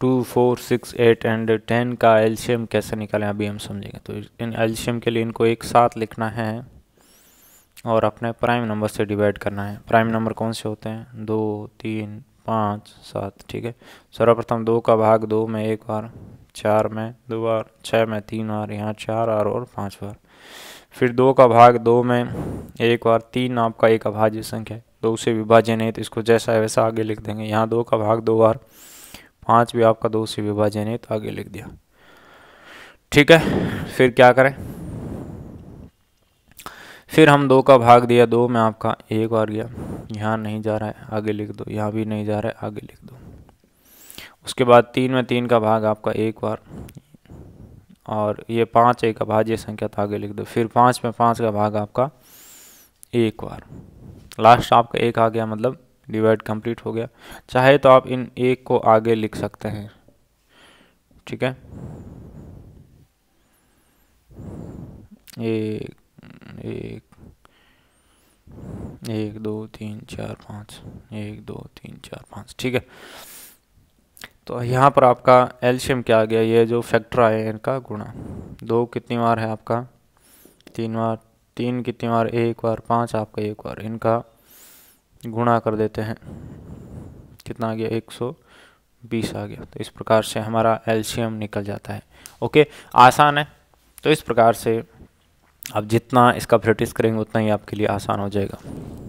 to four six eight and ten का एल्शियम कैसे निकालें अभी हम समझेंगे तो इन एल्शियम के लिए इनको एक साथ लिखना है और अपने प्राइम नंबर से डिवाइड करना है प्राइम नंबर कौन से होते हैं दो तीन पाँच सात ठीक है सर्वप्रथम दो का भाग दो में एक बार चार में दो बार छः में तीन बार यहाँ चार बार और पाँच बार फिर दो का भाग दो में एक बार तीन आपका एक अभाज्य संख्या है दो से विभाज्य नहीं तो इसको जैसा है वैसा आगे लिख देंगे यहाँ दो का भाग दो बार पाँच भी आपका दो से विभाजन है तो आगे लिख दिया ठीक है फिर क्या करें फिर हम दो का भाग दिया दो में आपका एक बार गया यहाँ नहीं जा रहा है आगे लिख दो यहाँ भी नहीं जा रहा है आगे लिख दो उसके बाद तीन में तीन का भाग आपका एक बार और ये पाँच एक अभाज्य संख्या तो आगे लिख दो फिर पाँच में पाँच का भाग आपका एक बार लास्ट आपका एक आ गया मतलब डिवाइड कंप्लीट हो गया चाहे तो आप इन एक को आगे लिख सकते हैं ठीक है एक एक एक दो तीन चार पाँच एक दो तीन चार पाँच ठीक है तो यहाँ पर आपका एल्शियम क्या आ गया ये जो फैक्टर आया इनका गुणा दो कितनी बार है आपका तीन बार तीन कितनी बार एक बार पाँच आपका एक बार इनका गुणा कर देते हैं कितना आ गया एक सौ बीस आ गया तो इस प्रकार से हमारा एलसीएम निकल जाता है ओके आसान है तो इस प्रकार से आप जितना इसका प्रैक्टिस करेंगे उतना ही आपके लिए आसान हो जाएगा